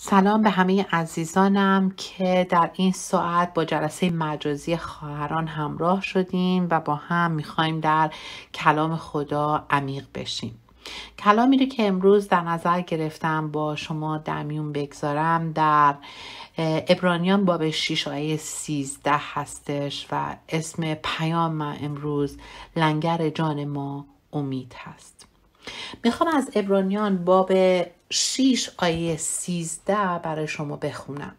سلام به همه عزیزانم که در این ساعت با جلسه مجازی خواهران همراه شدیم و با هم میخوایم در کلام خدا عمیق بشیم کلامی رو که امروز در نظر گرفتم با شما در میون بگذارم در ابرانیان باب 6 آیه 13 هستش و اسم پیام من امروز لنگر جان ما امید هست میخوام از ابرانیان باب 6 آیه 13 برای شما بخونم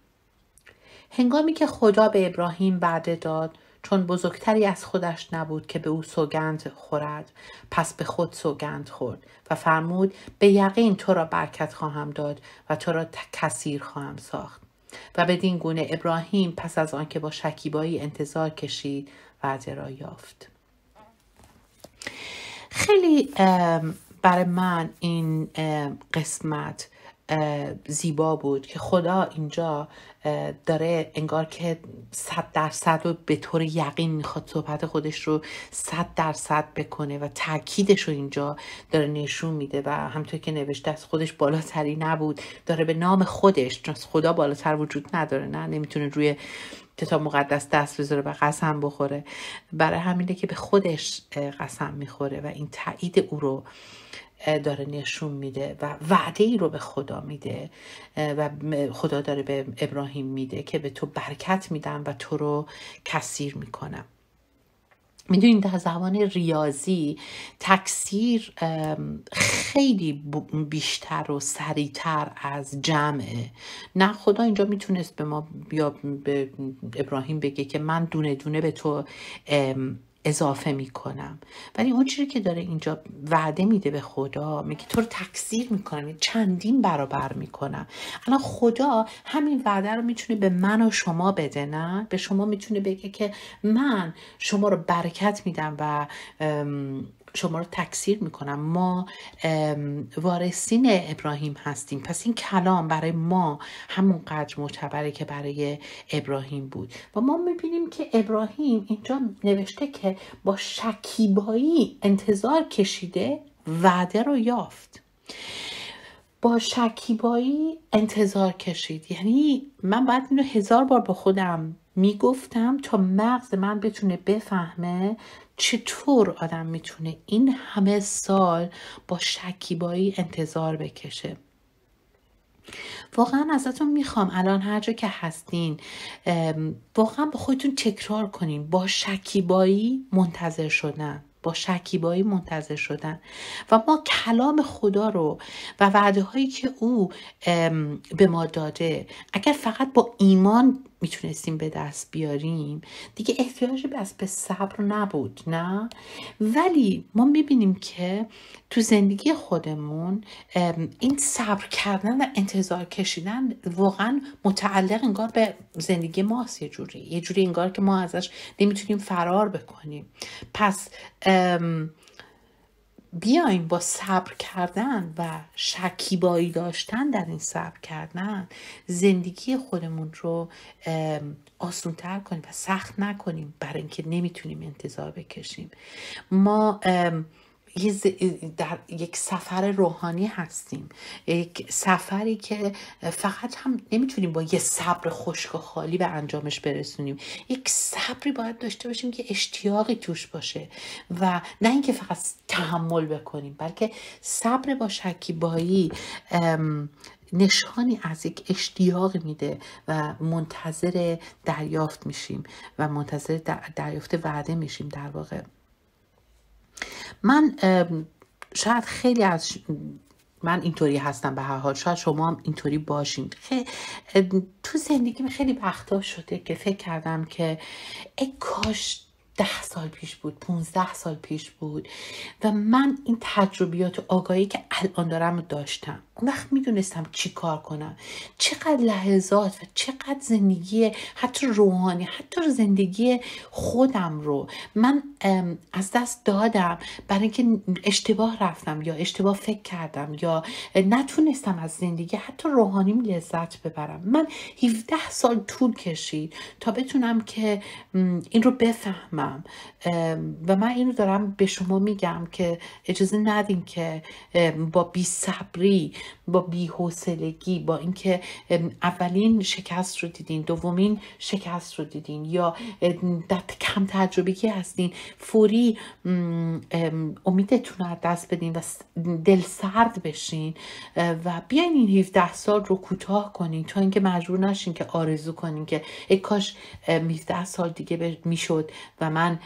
هنگامی که خدا به ابراهیم وعده داد چون بزرگتری از خودش نبود که به او سوگند خورد پس به خود سوگند خورد و فرمود به یقین تو را برکت خواهم داد و تو را کثیر خواهم ساخت و بدین گونه ابراهیم پس از آنکه با شکیبایی انتظار کشید وعده را یافت خیلی برای من این قسمت زیبا بود که خدا اینجا داره انگار که صد درصد رو به طور یقین میخواد صحبت خودش رو صد درصد بکنه و تاکیدش رو اینجا داره نشون میده و همطور که نوشته از خودش بالاتری نبود داره به نام خودش خدا بالاتر وجود نداره نه نمیتونه روی کتاب مقدس دست بذاره و قسم بخوره برای همینه که به خودش قسم میخوره و این تایید او رو داره نشون میده و وعده ای رو به خدا میده و خدا داره به ابراهیم میده که به تو برکت میدم و تو رو کثیر میکنم میدونید در زبان ریاضی تکثیر خیلی بیشتر و سریعتر از جمعه نه خدا اینجا میتونست به ما یا به ابراهیم بگه که من دونه دونه به تو اضافه میکنم ولی اون چیزی که داره اینجا وعده میده به خدا میگه تو رو تکثیر میکنم چندین برابر میکنم الان خدا همین وعده رو میتونه به من و شما بده نه به شما میتونه بگه که من شما رو برکت میدم و شما رو تکثیر میکنم ما وارثین ابراهیم هستیم پس این کلام برای ما همونقدر معتبره که برای ابراهیم بود و ما میبینیم که ابراهیم اینجا نوشته که با شکیبایی انتظار کشیده وعده رو یافت با شکیبایی انتظار کشید یعنی من باید اینو هزار بار با خودم میگفتم تا مغز من بتونه بفهمه چطور آدم میتونه این همه سال با شکیبایی انتظار بکشه واقعا ازتون میخوام الان هر جا که هستین واقعا با خودتون تکرار کنین با شکیبایی منتظر شدن با شکیبایی منتظر شدن و ما کلام خدا رو و وعده هایی که او به ما داده اگر فقط با ایمان میتونستیم به دست بیاریم دیگه احتیاج بس به صبر نبود نه ولی ما میبینیم که تو زندگی خودمون این صبر کردن و انتظار کشیدن واقعا متعلق انگار به زندگی ماست یه جوری یه جوری انگار که ما ازش نمیتونیم فرار بکنیم پس بیایم با صبر کردن و شکیبایی داشتن در این صبر کردن زندگی خودمون رو آسونتر کنیم و سخت نکنیم برای اینکه نمیتونیم انتظار بکشیم ما در یک سفر روحانی هستیم یک سفری که فقط هم نمیتونیم با یه صبر خشک و خالی به انجامش برسونیم یک صبری باید داشته باشیم که اشتیاقی توش باشه و نه اینکه فقط تحمل بکنیم بلکه صبر با شکیبایی نشانی از یک اشتیاق میده و منتظر دریافت میشیم و منتظر دریافت وعده میشیم در واقع من شاید خیلی از من اینطوری هستم به هر حال شاید شما هم اینطوری باشین خی... تو زندگیم خیلی وقتا شده که فکر کردم که ای کاش ده سال پیش بود 15 سال پیش بود و من این تجربیات و آگاهی که الان دارم داشتم اون وقت میدونستم چی کار کنم چقدر لحظات و چقدر زندگی حتی روحانی حتی زندگی خودم رو من از دست دادم برای اینکه اشتباه رفتم یا اشتباه فکر کردم یا نتونستم از زندگی حتی روحانی لذت ببرم من 17 سال طول کشید تا بتونم که این رو بفهمم و من اینو دارم به شما میگم که اجازه ندین که با بی صبری. با بیحوصلگی با اینکه اولین شکست رو دیدین دومین شکست رو دیدین یا در کم که هستین فوری امیدتون رو دست بدین و دل سرد بشین و بیاین این 17 سال رو کوتاه کنین تا اینکه مجبور نشین که آرزو کنین که ای کاش 17 سال دیگه میشد و من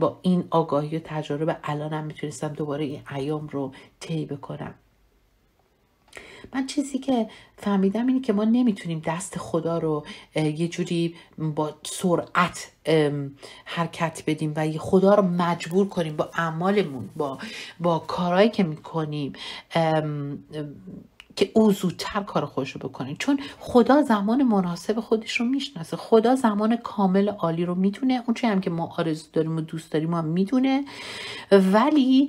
با این آگاهی و تجربه الانم میتونستم دوباره این ایام رو طی بکنم من چیزی که فهمیدم اینه که ما نمیتونیم دست خدا رو یه جوری با سرعت حرکت بدیم و خدا رو مجبور کنیم با اعمالمون با با کارهایی که میکنیم که او زودتر کار خودش رو بکنه چون خدا زمان مناسب خودش رو میشناسه خدا زمان کامل عالی رو میتونه اون هم که ما آرزو داریم و دوست داریم هم میدونه ولی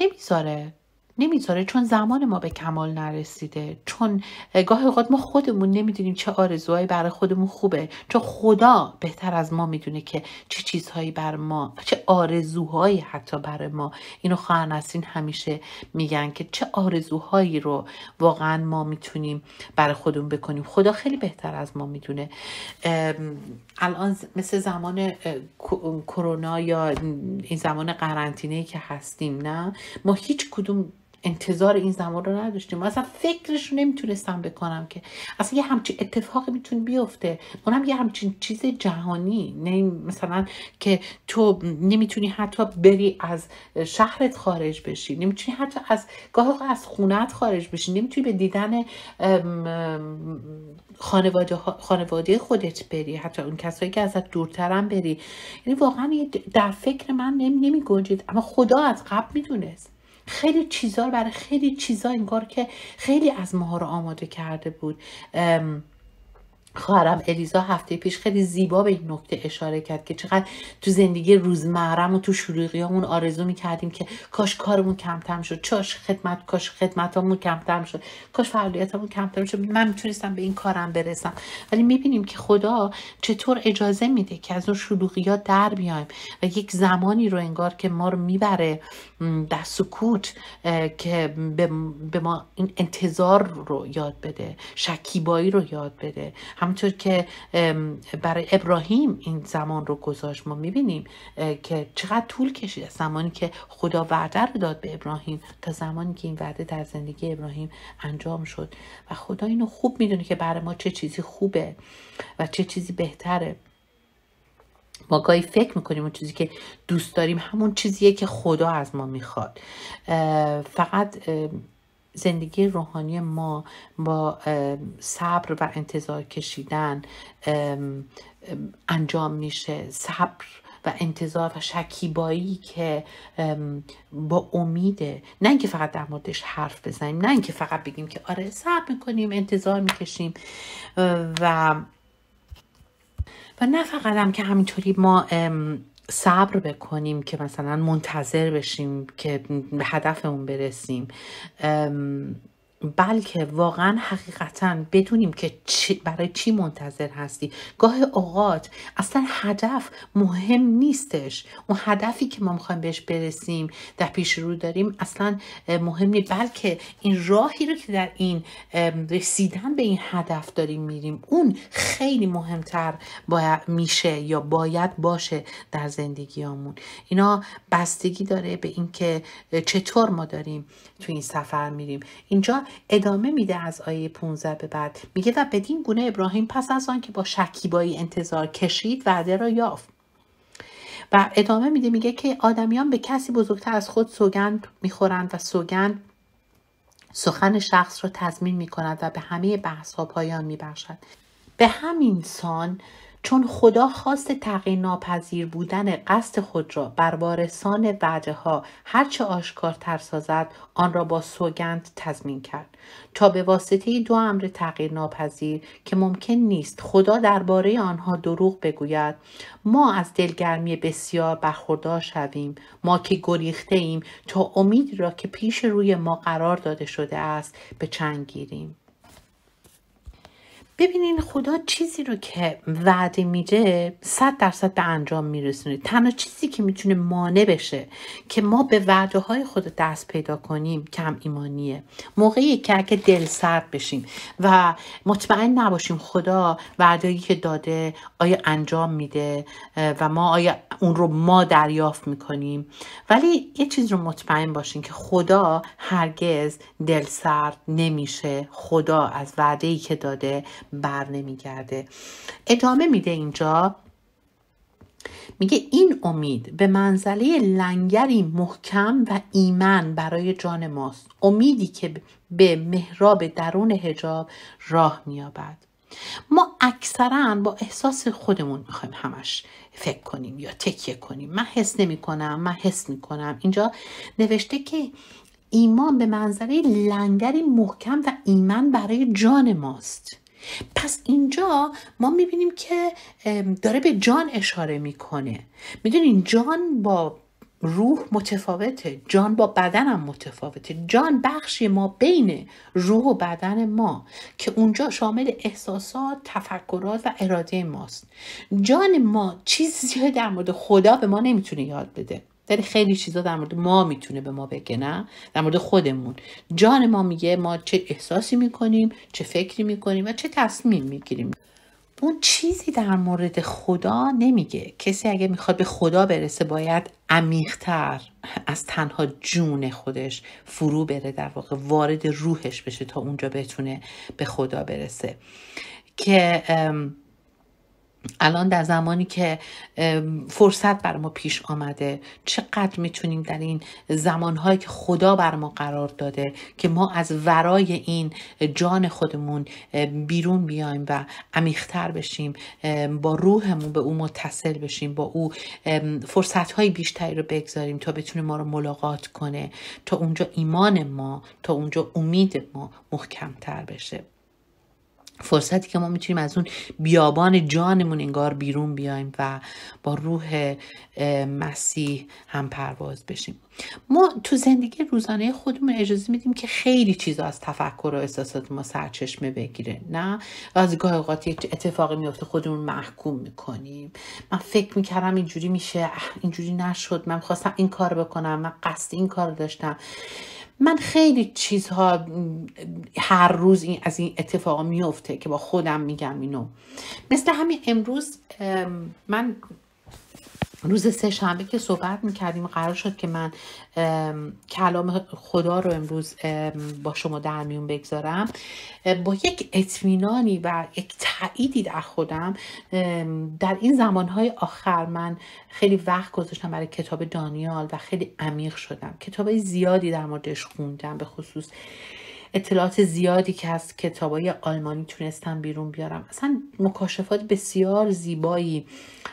نمیذاره نمیذاره چون زمان ما به کمال نرسیده چون گاهی اوقات ما خودمون نمیدونیم چه آرزوهایی برای خودمون خوبه چون خدا بهتر از ما میدونه که چه چیزهایی بر ما چه آرزوهایی حتی بر ما اینو این همیشه میگن که چه آرزوهایی رو واقعا ما میتونیم برای خودمون بکنیم خدا خیلی بهتر از ما میدونه الان مثل زمان کرونا یا این زمان قرنطینه که هستیم نه ما هیچ کدوم انتظار این زمان رو نداشتیم اصلا فکرش رو نمیتونستم بکنم که اصلا یه همچین اتفاقی میتونه بیفته اونم یه همچین چیز جهانی نه مثلا که تو نمیتونی حتی بری از شهرت خارج بشی نمیتونی حتی از گاه از خونت خارج بشی نمیتونی به دیدن خانواده, خانواده خودت بری حتی اون کسایی که ازت دورترم بری یعنی واقعا در فکر من نمی, اما خدا از قبل میدونست خیلی چیزا برای خیلی چیزا انگار که خیلی از ماها رو آماده کرده بود خواهرم الیزا هفته پیش خیلی زیبا به این نکته اشاره کرد که چقدر تو زندگی روزمرم و تو شلوغیامون آرزو کردیم که کاش کارمون کمتر شد چاش خدمت کاش خدمتامون کمتر شد کاش فعالیتمون کمتر شد من میتونستم به این کارم برسم ولی میبینیم که خدا چطور اجازه میده که از اون شلوغی در بیایم و یک زمانی رو انگار که ما رو میبره در سکوت که به ما این انتظار رو یاد بده شکیبایی رو یاد بده همونطور که برای ابراهیم این زمان رو گذاشت ما میبینیم که چقدر طول کشید زمانی که خدا وعده رو داد به ابراهیم تا زمانی که این وعده در زندگی ابراهیم انجام شد و خدا اینو خوب میدونه که برای ما چه چیزی خوبه و چه چیزی بهتره ما گاهی فکر میکنیم اون چیزی که دوست داریم همون چیزیه که خدا از ما میخواد فقط زندگی روحانی ما با صبر و انتظار کشیدن انجام میشه صبر و انتظار و شکیبایی که با امیده نه اینکه فقط در موردش حرف بزنیم نه اینکه فقط بگیم که آره صبر میکنیم انتظار میکشیم و و نه فقط هم که همینطوری ما صبر بکنیم که مثلا منتظر بشیم که به هدفمون برسیم بلکه واقعا حقیقتا بدونیم که برای چی منتظر هستی گاه اوقات اصلا هدف مهم نیستش اون هدفی که ما میخوایم بهش برسیم در پیش رو داریم اصلا مهم نیست بلکه این راهی رو که در این رسیدن به این هدف داریم میریم اون خیلی مهمتر باید میشه یا باید باشه در زندگیامون اینا بستگی داره به اینکه چطور ما داریم تو این سفر میریم اینجا ادامه میده از آیه 15 به بعد میگه و بدین گونه ابراهیم پس از آن که با شکیبایی انتظار کشید وعده را یافت و ادامه میده میگه که آدمیان به کسی بزرگتر از خود سوگند میخورند و سوگند سخن شخص را تضمین میکند و به همه بحث ها پایان میبخشد به همین سان چون خدا خواست تغییر ناپذیر بودن قصد خود را بر وارثان وعده ها هرچه آشکارتر سازد آن را با سوگند تضمین کرد تا به واسطه دو امر تغییر ناپذیر که ممکن نیست خدا درباره آنها دروغ بگوید ما از دلگرمی بسیار برخوردار شویم ما که گریخته ایم تا امید را که پیش روی ما قرار داده شده است به چنگ گیریم ببینین خدا چیزی رو که وعده میده صد درصد به انجام میرسونه تنها چیزی که میتونه مانع بشه که ما به وعده های خود دست پیدا کنیم کم ایمانیه موقعی که اگه دل سرد بشیم و مطمئن نباشیم خدا هایی که داده آیا انجام میده و ما آیا اون رو ما دریافت میکنیم ولی یه چیز رو مطمئن باشیم که خدا هرگز دل سرد نمیشه خدا از وعده ای که داده بر نمیگرده ادامه میده اینجا میگه این امید به منزله لنگری محکم و ایمن برای جان ماست امیدی که به محراب درون هجاب راه میابد ما اکثرا با احساس خودمون میخوایم همش فکر کنیم یا تکیه کنیم من حس نمی کنم من حس می اینجا نوشته که ایمان به منظره لنگری محکم و ایمن برای جان ماست پس اینجا ما میبینیم که داره به جان اشاره میکنه میدونین جان با روح متفاوته جان با بدنم متفاوته جان بخشی ما بین روح و بدن ما که اونجا شامل احساسات تفکرات و اراده ماست جان ما چیزی در مورد خدا به ما نمیتونه یاد بده ولی خیلی چیزا در مورد ما میتونه به ما بگه نه در مورد خودمون جان ما میگه ما چه احساسی میکنیم چه فکری میکنیم و چه تصمیم میگیریم اون چیزی در مورد خدا نمیگه کسی اگه میخواد به خدا برسه باید عمیقتر از تنها جون خودش فرو بره در واقع وارد روحش بشه تا اونجا بتونه به خدا برسه که الان در زمانی که فرصت بر ما پیش آمده چقدر میتونیم در این زمانهایی که خدا بر ما قرار داده که ما از ورای این جان خودمون بیرون بیایم و عمیقتر بشیم با روحمون به او متصل بشیم با او فرصتهای بیشتری رو بگذاریم تا بتونه ما رو ملاقات کنه تا اونجا ایمان ما تا اونجا امید ما محکمتر بشه فرصتی که ما میتونیم از اون بیابان جانمون انگار بیرون بیایم و با روح مسیح هم پرواز بشیم ما تو زندگی روزانه خودمون اجازه میدیم که خیلی چیزا از تفکر و احساسات ما سرچشمه بگیره نه از گاه اوقات یک اتفاقی میفته خودمون محکوم میکنیم من فکر میکردم اینجوری میشه اینجوری نشد من خواستم این کار بکنم من قصد این کار داشتم من خیلی چیزها هر روز این از این اتفاق میفته که با خودم میگم اینو مثل همین امروز من روز سه شنبه که صحبت میکردیم قرار شد که من کلام خدا رو امروز با شما در میون بگذارم با یک اطمینانی و یک تعییدی در خودم در این زمانهای آخر من خیلی وقت گذاشتم برای کتاب دانیال و خیلی عمیق شدم کتاب زیادی در موردش خوندم به خصوص اطلاعات زیادی که از های آلمانی تونستم بیرون بیارم اصلا مکاشفات بسیار زیبایی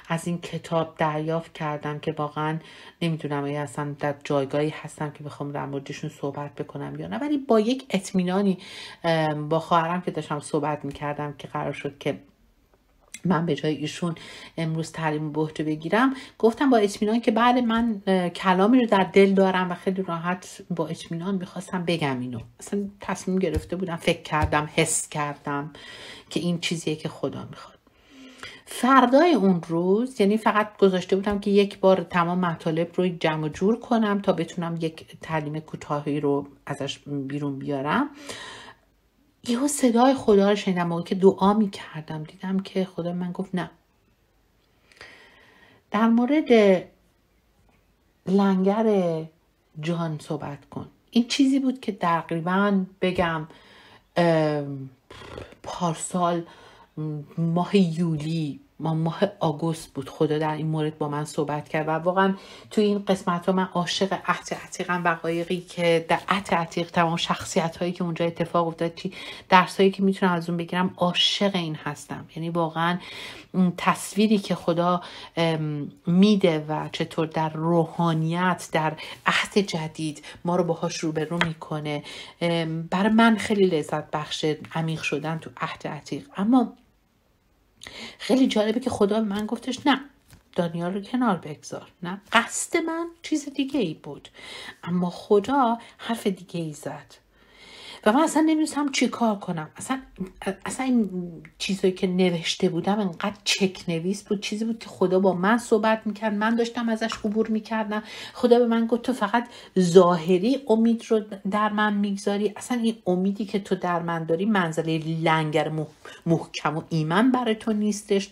از این کتاب دریافت کردم که واقعا نمیدونم آیا اصلا در جایگاهی هستم که بخوام در موردشون صحبت بکنم یا نه ولی با یک اطمینانی با خواهرم که داشتم صحبت میکردم که قرار شد که من به جای ایشون امروز تعلیم بهده بگیرم گفتم با اطمینان که بله من کلامی رو در دل دارم و خیلی راحت با اطمینان میخواستم بگم اینو اصلا تصمیم گرفته بودم فکر کردم حس کردم که این چیزیه که خدا میخواد فردای اون روز یعنی فقط گذاشته بودم که یک بار تمام مطالب رو جمع جور کنم تا بتونم یک تعلیم کوتاهی رو ازش بیرون بیارم یهو صدای خدا رو شنیدم که دعا می کردم دیدم که خدا من گفت نه در مورد لنگر جان صحبت کن این چیزی بود که تقریبا بگم پارسال ماه یولی ما ماه آگوست بود خدا در این مورد با من صحبت کرد و واقعا توی این قسمت ها من عاشق عهد عتیقم قایقی که در عهد عتیق تمام شخصیت هایی که اونجا اتفاق افتاد چی درس هایی که میتونم از اون بگیرم عاشق این هستم یعنی واقعا تصویری که خدا میده و چطور در روحانیت در عهد جدید ما رو باهاش رو میکنه برای من خیلی لذت بخش عمیق شدن تو عهد عتیق اما خیلی جالبه که خدا به من گفتش نه دانیال رو کنار بگذار نه قصد من چیز دیگه ای بود اما خدا حرف دیگه ای زد و من اصلا نمیدونستم چی کار کنم اصلا, اصلا این چیزایی که نوشته بودم انقدر چک نویس بود چیزی بود که خدا با من صحبت میکرد من داشتم ازش عبور میکردم خدا به من گفت تو فقط ظاهری امید رو در من میگذاری اصلا این امیدی که تو در من داری منزله لنگر محکم و ایمن برای تو نیستش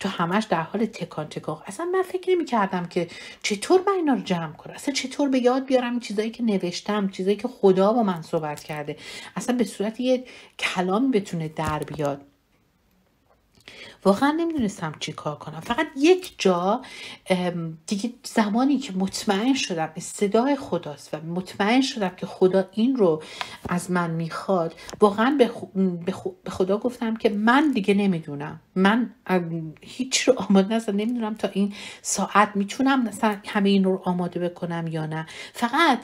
تو همش در حال تکان تکان اصلا من فکر نمیکردم که چطور من اینا رو جمع کنم اصلا چطور به یاد بیارم چیزایی که نوشتم چیزایی که خدا با من صحبت کرده اصلا به صورت یه کلام بتونه در بیاد واقعا نمیدونستم چی کار کنم فقط یک جا دیگه زمانی که مطمئن شدم صدای خداست و مطمئن شدم که خدا این رو از من میخواد واقعا به خدا گفتم که من دیگه نمیدونم من هیچ رو آماده نستم نمیدونم تا این ساعت میتونم همه این رو آماده بکنم یا نه فقط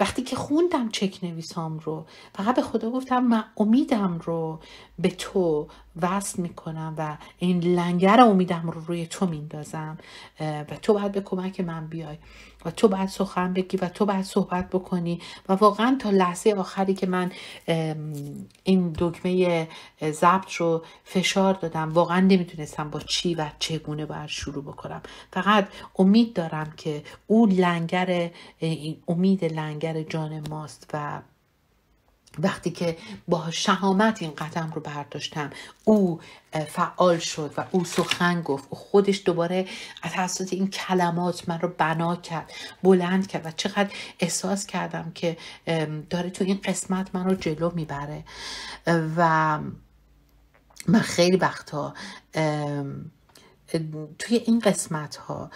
وقتی که خوندم چک نویسام رو فقط به خدا گفتم من امیدم رو به تو وصل میکنم و این لنگر امیدم رو روی تو میندازم و تو باید به کمک من بیای و تو باید سخن بگی و تو باید صحبت بکنی و واقعا تا لحظه آخری که من این دکمه ضبط رو فشار دادم واقعا نمیتونستم با چی و چگونه باید شروع بکنم فقط امید دارم که او لنگر امید لنگر جان ماست و وقتی که با شهامت این قدم رو برداشتم او فعال شد و او سخن گفت و خودش دوباره از حساس این کلمات من رو بنا کرد بلند کرد و چقدر احساس کردم که داره تو این قسمت من رو جلو میبره و من خیلی وقتا توی این قسمت ها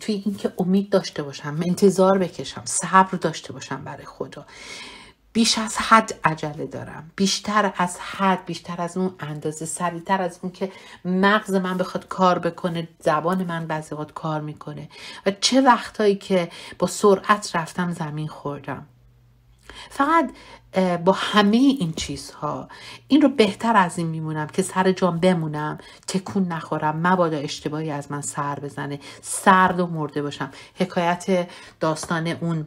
توی اینکه امید داشته باشم انتظار بکشم صبر داشته باشم برای خدا بیش از حد عجله دارم بیشتر از حد بیشتر از اون اندازه سریعتر از اون که مغز من بخواد کار بکنه زبان من بعضی کار میکنه و چه وقتهایی که با سرعت رفتم زمین خوردم فقط با همه این چیزها این رو بهتر از این میمونم که سر جام بمونم تکون نخورم مبادا اشتباهی از من سر بزنه سرد و مرده باشم حکایت داستان اون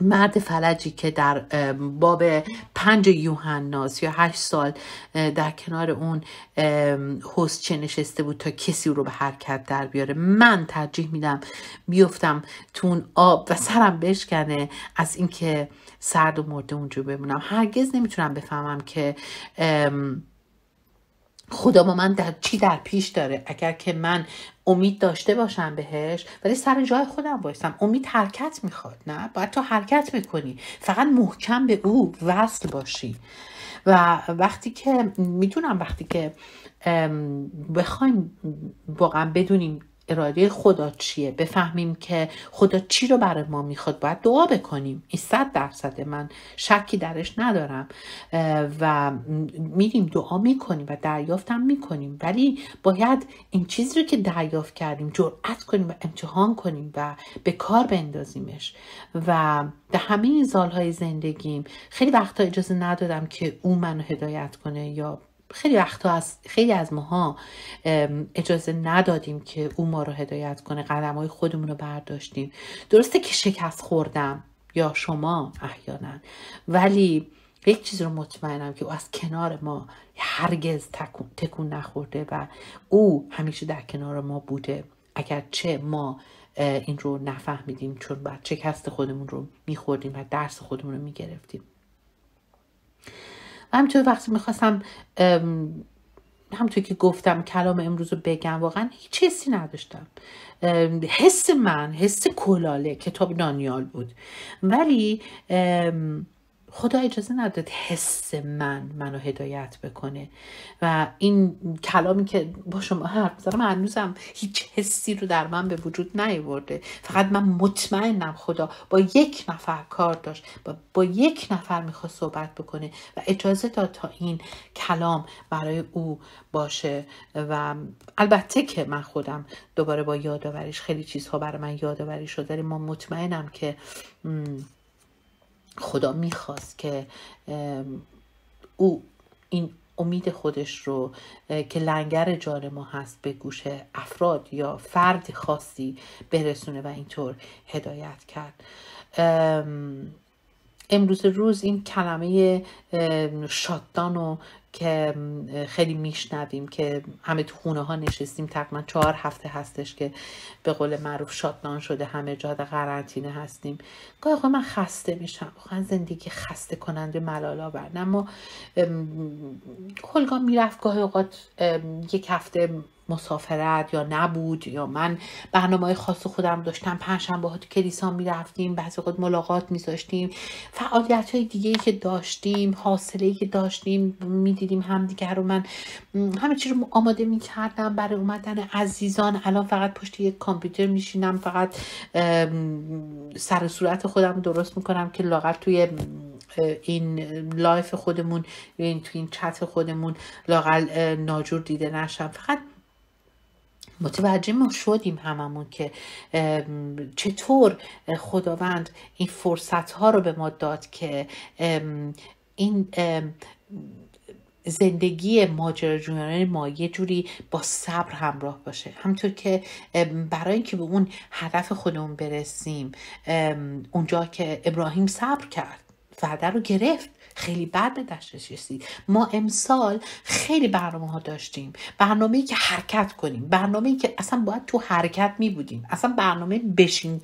مرد فلجی که در باب پنج یوحنا یا هشت سال در کنار اون چه نشسته بود تا کسی رو به حرکت در بیاره من ترجیح میدم بیفتم تو اون آب و سرم بشکنه از اینکه سرد و مرده اونجا بمونم هرگز نمیتونم بفهمم که خدا با من در چی در پیش داره اگر که من امید داشته باشم بهش ولی سر جای خودم بایستم امید حرکت میخواد نه باید تو حرکت میکنی فقط محکم به او وصل باشی و وقتی که میتونم وقتی که بخوایم واقعا بدونیم اراده خدا چیه بفهمیم که خدا چی رو برای ما میخواد باید دعا بکنیم این صد درصد من شکی درش ندارم و میریم دعا میکنیم و دریافتم میکنیم ولی باید این چیزی رو که دریافت کردیم جرأت کنیم و امتحان کنیم و به کار بندازیمش و در همه این زالهای زندگیم خیلی وقتا اجازه ندادم که او منو هدایت کنه یا خیلی وقتا از خیلی از ماها اجازه ندادیم که او ما رو هدایت کنه قدم های خودمون رو برداشتیم درسته که شکست خوردم یا شما احیانا ولی یک چیز رو مطمئنم که او از کنار ما هرگز تکون, تکون نخورده و او همیشه در کنار ما بوده اگر چه ما این رو نفهمیدیم چون بعد شکست خودمون رو میخوردیم و درس خودمون رو میگرفتیم همینطور وقتی میخواستم همطور که گفتم کلام امروز رو بگم واقعا هیچ حسی نداشتم حس من حس کلاله کتاب دانیال بود ولی خدا اجازه نداد حس من منو هدایت بکنه و این کلامی که با شما حرف میزنم هنوزم هیچ حسی رو در من به وجود نیورده فقط من مطمئنم خدا با یک نفر کار داشت با, با یک نفر میخواست صحبت بکنه و اجازه داد تا این کلام برای او باشه و البته که من خودم دوباره با یادآوریش خیلی چیزها برای من یادآوری شده ولی ما مطمئنم که خدا میخواست که او این امید خودش رو که لنگر جان ما هست به گوش افراد یا فرد خاصی برسونه و اینطور هدایت کرد امروز روز این کلمه شاددان و که خیلی میشنویم که همه تو خونه ها نشستیم تقریبا چهار هفته هستش که به قول معروف شادنان شده همه جا در قرنطینه هستیم گاهی من خسته میشم خواهی زندگی خسته کننده ملالا آورد اما کلگاه میرفت گاهی اوقات یک هفته مسافرت یا نبود یا من برنامه های خاص خودم داشتم پنجشنبه ها تو کلیسا میرفتیم بعضی وقت ملاقات میذاشتیم فعالیت های دیگه که داشتیم حاصله که داشتیم میدیدیم همدیگه رو من همه چی رو آماده میکردم برای اومدن عزیزان الان فقط پشت یک کامپیوتر میشینم فقط سر صورت خودم درست میکنم که لاغر توی این لایف خودمون این توی این چت خودمون لاقل ناجور دیده نشم فقط متوجه ما شدیم هممون که چطور خداوند این فرصت ها رو به ما داد که این زندگی ماجراجویانه ما یه جوری با صبر همراه باشه همطور که برای اینکه به اون هدف خودمون برسیم اونجا که ابراهیم صبر کرد وعده رو گرفت خیلی بد به دسترس رسید ما امسال خیلی برنامه ها داشتیم برنامه ای که حرکت کنیم برنامه ای که اصلا باید تو حرکت می بودیم اصلا برنامه بشین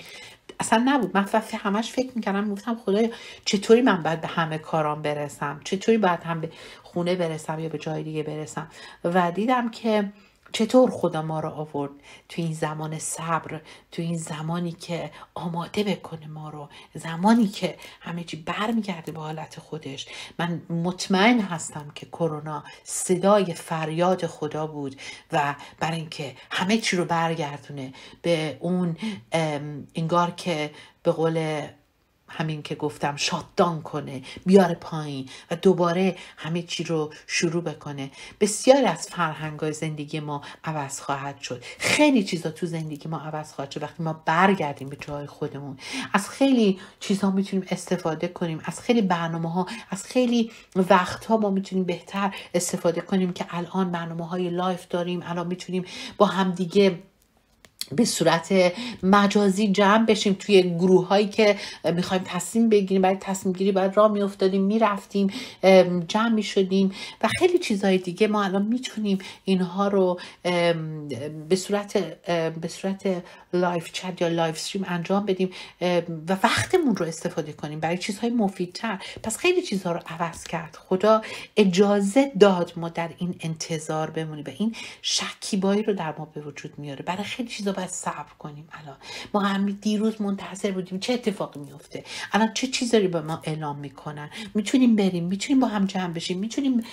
اصلا نبود من همش فکر میکردم گفتم خدایا چطوری من باید به همه کارام برسم چطوری باید هم به خونه برسم یا به جای دیگه برسم و دیدم که چطور خدا ما رو آورد تو این زمان صبر تو این زمانی که آماده بکنه ما رو زمانی که همه چی برمیگرده به حالت خودش من مطمئن هستم که کرونا صدای فریاد خدا بود و برای اینکه همه چی رو برگردونه به اون انگار که به قول همین که گفتم شاددان کنه بیاره پایین و دوباره همه چی رو شروع بکنه بسیار از فرهنگ زندگی ما عوض خواهد شد خیلی چیزا تو زندگی ما عوض خواهد شد وقتی ما برگردیم به جای خودمون از خیلی چیزها میتونیم استفاده کنیم از خیلی برنامه ها از خیلی ها ما میتونیم بهتر استفاده کنیم که الان برنامه های لایف داریم الان میتونیم با همدیگه به صورت مجازی جمع بشیم توی گروه هایی که میخوایم تصمیم بگیریم برای تصمیم گیری باید راه میافتادیم میرفتیم جمع میشدیم و خیلی چیزهای دیگه ما الان میتونیم اینها رو به صورت به صورت لایف چت یا لایف استریم انجام بدیم و وقتمون رو استفاده کنیم برای چیزهای مفیدتر پس خیلی چیزها رو عوض کرد خدا اجازه داد ما در این انتظار بمونیم و این شکیبایی رو در ما به وجود میاره برای خیلی چیزها باید صبر کنیم الان ما هم دیروز منتظر بودیم چه اتفاقی میفته الان چه داری به ما اعلام میکنن میتونیم بریم میتونیم با هم جمع بشیم میتونیم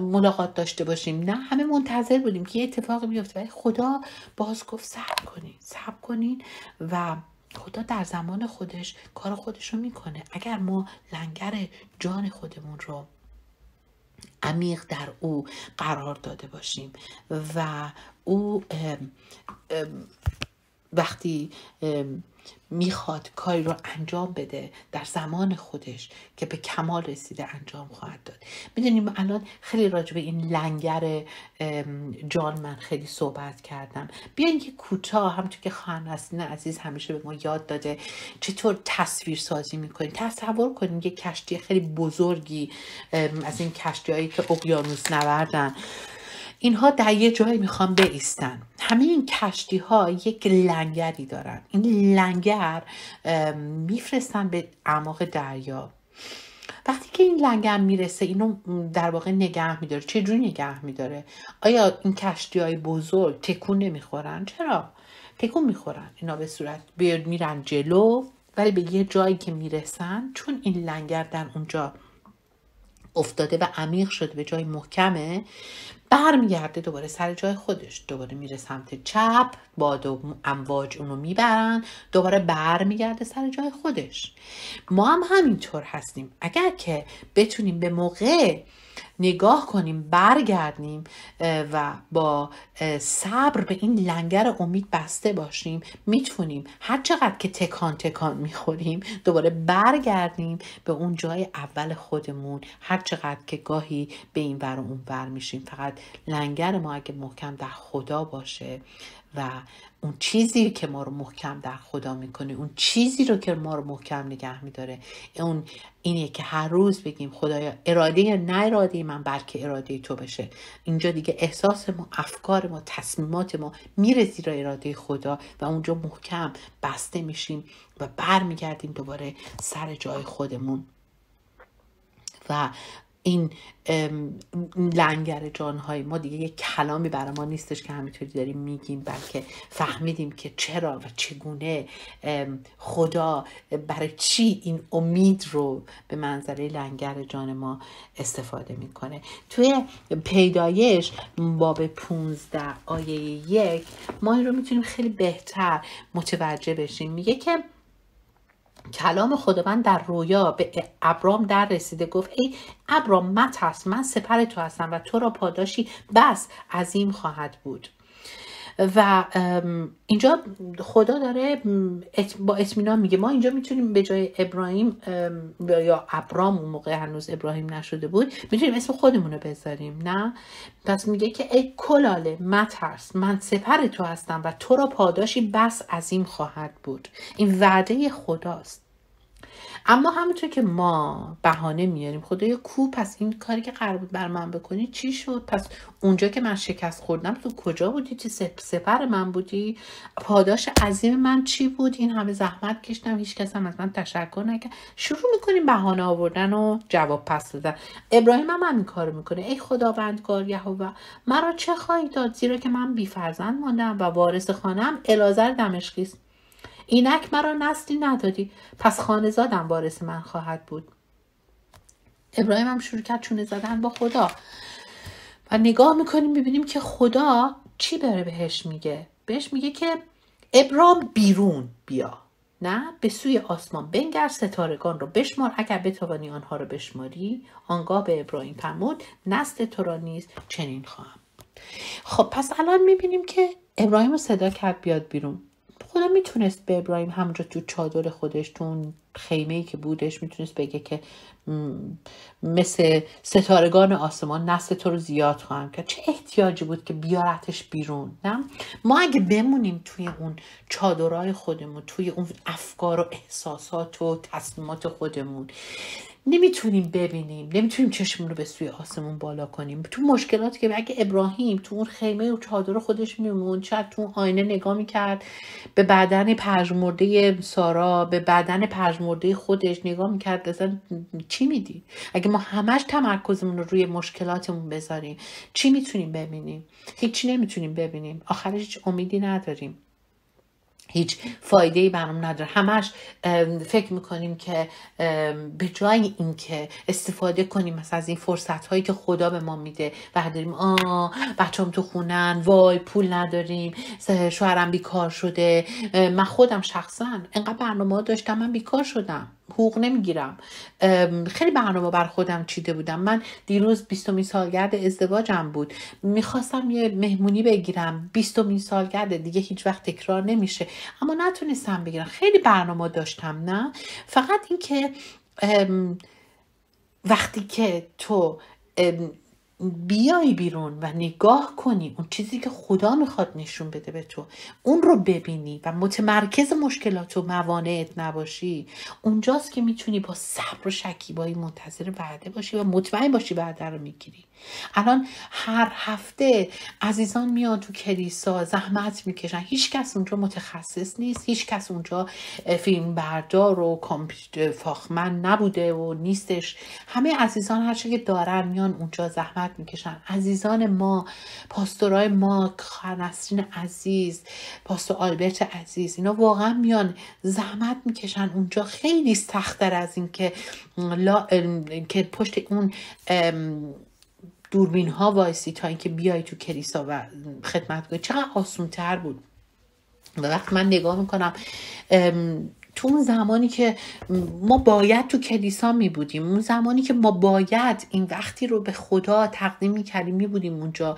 ملاقات داشته باشیم نه همه منتظر بودیم که یه اتفاقی بیفته ولی خدا باز گفت صبر کنین صبر کنین و خدا در زمان خودش کار خودش رو میکنه اگر ما لنگر جان خودمون رو عمیق در او قرار داده باشیم و او وقتی میخواد کاری رو انجام بده در زمان خودش که به کمال رسیده انجام خواهد داد میدونیم الان خیلی راجع به این لنگر جان من خیلی صحبت کردم بیاین که کوتاه همونطور که خواهر عزیز همیشه به ما یاد داده چطور تصویر سازی میکنیم تصور کنیم یه کشتی خیلی بزرگی از این کشتی هایی که اقیانوس نوردن اینها در یه جایی میخوان بیستن همه این کشتی ها یک لنگری دارن این لنگر میفرستن به اعماق دریا وقتی که این لنگر میرسه اینو در واقع نگه میداره جوری نگه میداره آیا این کشتی های بزرگ تکون نمیخورن چرا تکون میخورن اینا به صورت میرن جلو ولی به یه جایی که میرسن چون این لنگر در اونجا افتاده و عمیق شده به جای محکمه برمیگرده دوباره سر جای خودش دوباره میره سمت چپ باد و امواج اونو میبرن دوباره برمیگرده سر جای خودش ما هم همینطور هستیم اگر که بتونیم به موقع نگاه کنیم برگردیم و با صبر به این لنگر امید بسته باشیم میتونیم هر چقدر که تکان تکان میخوریم دوباره برگردیم به اون جای اول خودمون هر چقدر که گاهی به این ور و اون ور میشیم فقط لنگر ما اگه محکم در خدا باشه و اون چیزی که ما رو محکم در خدا میکنه اون چیزی رو که ما رو محکم نگه میداره اون اینه که هر روز بگیم خدایا اراده نه اراده من بلکه اراده تو بشه اینجا دیگه احساس ما افکار ما تصمیمات ما میره زیرا اراده خدا و اونجا محکم بسته میشیم و برمیگردیم دوباره سر جای خودمون و این لنگر جانهای ما دیگه یک کلامی برای ما نیستش که همینطوری داریم میگیم بلکه فهمیدیم که چرا و چگونه خدا برای چی این امید رو به منظره لنگر جان ما استفاده میکنه توی پیدایش باب 15 آیه یک ما این رو میتونیم خیلی بهتر متوجه بشیم میگه که کلام خداوند در رویا به ابرام در رسیده گفت ای ابرام من هست من سپر تو هستم و تو را پاداشی بس عظیم خواهد بود و اینجا خدا داره با اطمینان میگه ما اینجا میتونیم به جای ابراهیم یا ابرام اون موقع هنوز ابراهیم نشده بود میتونیم اسم خودمون رو بذاریم نه پس میگه که ای کلاله مترس من سپر تو هستم و تو را پاداشی بس عظیم خواهد بود این وعده خداست اما همونطور که ما بهانه میاریم خدایا کو پس این کاری که قرار بود بر من بکنی چی شد پس اونجا که من شکست خوردم تو کجا بودی چه سپر من بودی پاداش عظیم من چی بود این همه زحمت کشتم هیچ کس هم از من تشکر نکرد شروع میکنیم بهانه آوردن و جواب پس دادن ابراهیم هم این کارو میکنه ای خداوندگار یهوه مرا چه خواهی داد زیرا که من بیفرزند ماندم و وارث خانم الازر دمشقی اینک مرا نسلی ندادی پس خانه زادم وارث من خواهد بود ابراهیم هم شروع کرد چونه زدن با خدا و نگاه میکنیم میبینیم که خدا چی بره بهش میگه بهش میگه که ابراهیم بیرون بیا نه به سوی آسمان بنگر ستارگان رو بشمار اگر بتوانی آنها رو بشماری آنگاه به ابراهیم پرمود نسل تو را نیز چنین خواهم خب پس الان میبینیم که ابراهیم رو صدا کرد بیاد بیرون خدا میتونست به ابراهیم همونجا تو چادر خودش تو اون خیمه ای که بودش میتونست بگه که مثل ستارگان آسمان نسل تو رو زیاد خواهم کرد چه احتیاجی بود که بیارتش بیرون نه ما اگه بمونیم توی اون چادرهای خودمون توی اون افکار و احساسات و تصمیمات خودمون نمیتونیم ببینیم نمیتونیم چشمون رو به سوی آسمون بالا کنیم تو مشکلات که اگه ابراهیم تو اون خیمه و چادر خودش میمون چه تو اون آینه نگاه میکرد به بدن پژمرده سارا به بدن پژمرده خودش نگاه میکرد اصلا چی میدی اگه ما همش تمرکزمون رو روی مشکلاتمون بذاریم چی میتونیم ببینیم هیچی نمیتونیم ببینیم آخرش هیچ امیدی نداریم هیچ فایده ای برام نداره همش فکر میکنیم که به جای اینکه استفاده کنیم مثلا از این فرصت هایی که خدا به ما میده و داریم آ هم تو خونن وای پول نداریم شوهرم بیکار شده من خودم شخصا انقدر برنامه داشتم من بیکار شدم حقوق نمیگیرم خیلی برنامه بر خودم چیده بودم من دیروز بیستمین سالگرد ازدواجم بود میخواستم یه مهمونی بگیرم بیستمین سالگرد دیگه هیچ وقت تکرار نمیشه اما نتونستم بگیرم خیلی برنامه داشتم نه فقط اینکه وقتی که تو بیای بیرون و نگاه کنی اون چیزی که خدا میخواد نشون بده به تو اون رو ببینی و متمرکز مشکلات و موانعت نباشی اونجاست که میتونی با صبر و شکیبایی منتظر وعده باشی و مطمئن باشی وعده رو میگیری الان هر هفته عزیزان میان تو کلیسا زحمت میکشن هیچ کس اونجا متخصص نیست هیچ کس اونجا فیلم بردار و کامپیوتر فاخمن نبوده و نیستش همه عزیزان هر که دارن میان اونجا زحمت میکشن عزیزان ما پاستورای ما خانسرین عزیز پاستور آلبرت عزیز اینا واقعا میان زحمت میکشن اونجا خیلی سختتر از اینکه که پشت اون دوربین ها وایسی تا اینکه بیای تو کلیسا و خدمت کنی چقدر آسون تر بود و وقت من نگاه میکنم تو اون زمانی که ما باید تو کلیسا می بودیم اون زمانی که ما باید این وقتی رو به خدا تقدیم می کردیم می بودیم اونجا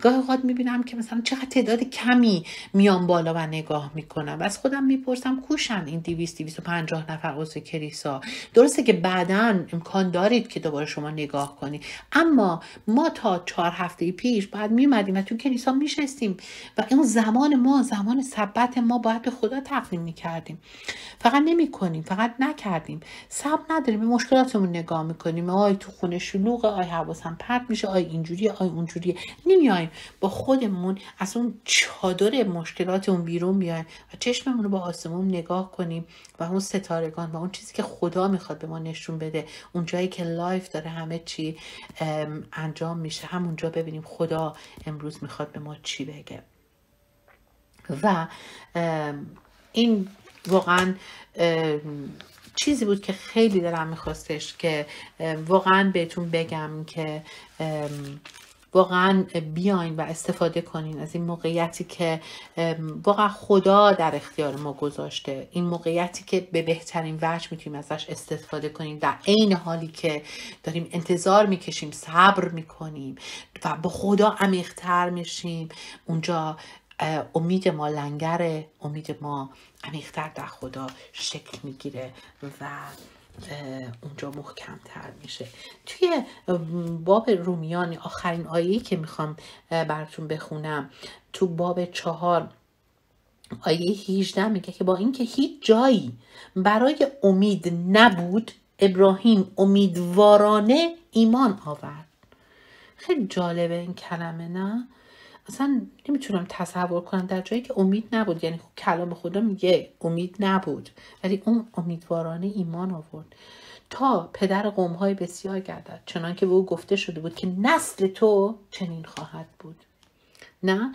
گاهی اوقات می بینم که مثلا چقدر تعداد کمی میان بالا و نگاه می کنم و از خودم میپرسم کوشن این و پنجاه نفر عضو کلیسا درسته که بعدا امکان دارید که دوباره شما نگاه کنید اما ما تا چهار هفته پیش بعد مدیم و تو کلیسا میشستیم و اون زمان ما زمان سبت ما باید به خدا تقدیم کردیم. فقط نمی کنیم فقط نکردیم صبر نداریم به مشکلاتمون نگاه میکنیم آی تو خونه شلوغه آی حواسم پرت میشه آی اینجوری آی اونجوری نمیایم با خودمون از اون چادر مشکلاتمون بیرون بیایم و چشممون رو با آسمون نگاه کنیم و اون ستارگان و اون چیزی که خدا میخواد به ما نشون بده اون جایی که لایف داره همه چی انجام میشه همونجا ببینیم خدا امروز میخواد به ما چی بگه و این واقعا چیزی بود که خیلی دلم میخواستش که واقعا بهتون بگم که واقعا بیاین و استفاده کنین از این موقعیتی که واقعا خدا در اختیار ما گذاشته این موقعیتی که به بهترین وجه میتونیم ازش استفاده کنیم در عین حالی که داریم انتظار میکشیم صبر میکنیم و با خدا عمیقتر میشیم اونجا امید ما لنگره امید ما عمیقتر در خدا شکل میگیره و اونجا محکم تر میشه توی باب رومیان آخرین آیه که میخوام براتون بخونم تو باب چهار آیه 18 میگه که با اینکه هیچ جایی برای امید نبود ابراهیم امیدوارانه ایمان آورد خیلی جالبه این کلمه نه اصلا نمیتونم تصور کنم در جایی که امید نبود یعنی خب کلام خدا میگه امید نبود ولی اون امیدوارانه ایمان آورد تا پدر قوم های بسیار گردد چنان که به او گفته شده بود که نسل تو چنین خواهد بود نه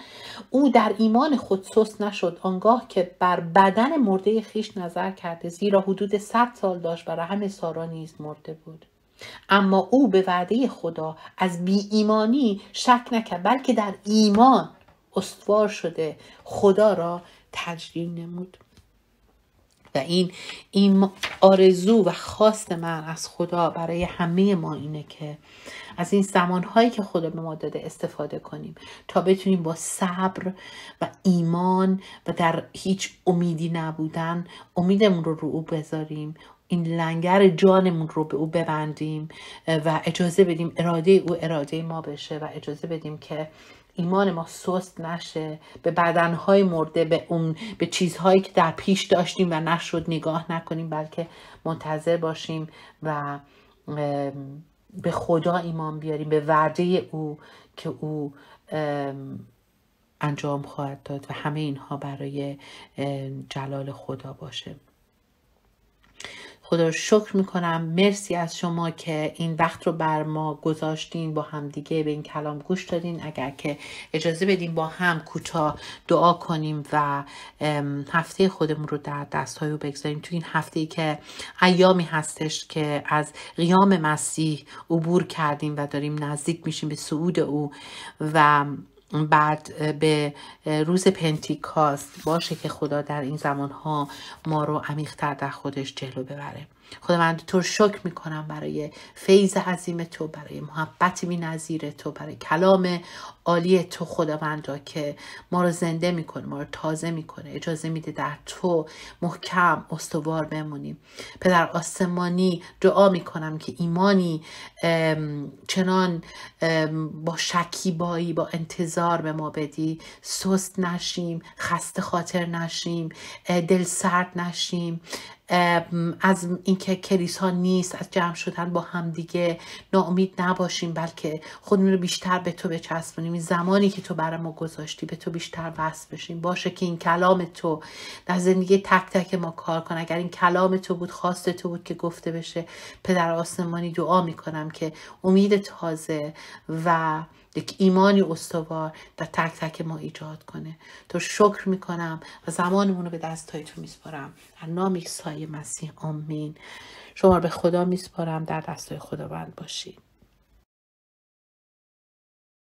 او در ایمان خود سست نشد آنگاه که بر بدن مرده خیش نظر کرده زیرا حدود صد سال داشت و رحم سارا نیز مرده بود اما او به وعده خدا از بی ایمانی شک نکرد بلکه در ایمان استوار شده خدا را تجلیل نمود و این این آرزو و خواست من از خدا برای همه ما اینه که از این زمانهایی که خدا به ما داده استفاده کنیم تا بتونیم با صبر و ایمان و در هیچ امیدی نبودن امیدمون رو رو او بذاریم این لنگر جانمون رو به او ببندیم و اجازه بدیم اراده او اراده ما بشه و اجازه بدیم که ایمان ما سست نشه به بدنهای مرده به اون به چیزهایی که در پیش داشتیم و نشد نگاه نکنیم بلکه منتظر باشیم و به خدا ایمان بیاریم به وعده او که او انجام خواهد داد و همه اینها برای جلال خدا باشه خدا رو شکر میکنم مرسی از شما که این وقت رو بر ما گذاشتین با همدیگه به این کلام گوش دادین اگر که اجازه بدیم با هم کوتاه دعا کنیم و هفته خودمون رو در دست های رو بگذاریم تو این هفته ای که ایامی هستش که از قیام مسیح عبور کردیم و داریم نزدیک میشیم به صعود او و بعد به روز پنتیکاست باشه که خدا در این ها ما رو عمیقتر در خودش جلو ببره خدا من تو رو شکر میکنم برای فیض عظیم تو برای محبت بینظیر تو برای کلام عالی تو خداوندا که ما رو زنده میکنه ما رو تازه میکنه اجازه میده در تو محکم استوار بمونیم پدر آسمانی دعا میکنم که ایمانی چنان با شکیبایی با انتظار به ما بدی سست نشیم خسته خاطر نشیم دل سرد نشیم از اینکه کلیس ها نیست از جمع شدن با همدیگه ناامید نباشیم بلکه خودمون رو بیشتر به تو بچسبونیم این زمانی که تو برای ما گذاشتی به تو بیشتر وصل بشیم باشه که این کلام تو در زندگی تک تک ما کار کن اگر این کلام تو بود خواست تو بود که گفته بشه پدر آسمانی دعا میکنم که امید تازه و یک ایمانی استوار در تک تک ما ایجاد کنه تو شکر میکنم و زمانمون رو به های تو میسپارم در نام عیسی مسیح آمین شما رو به خدا میسپارم در دستهای خداوند باشید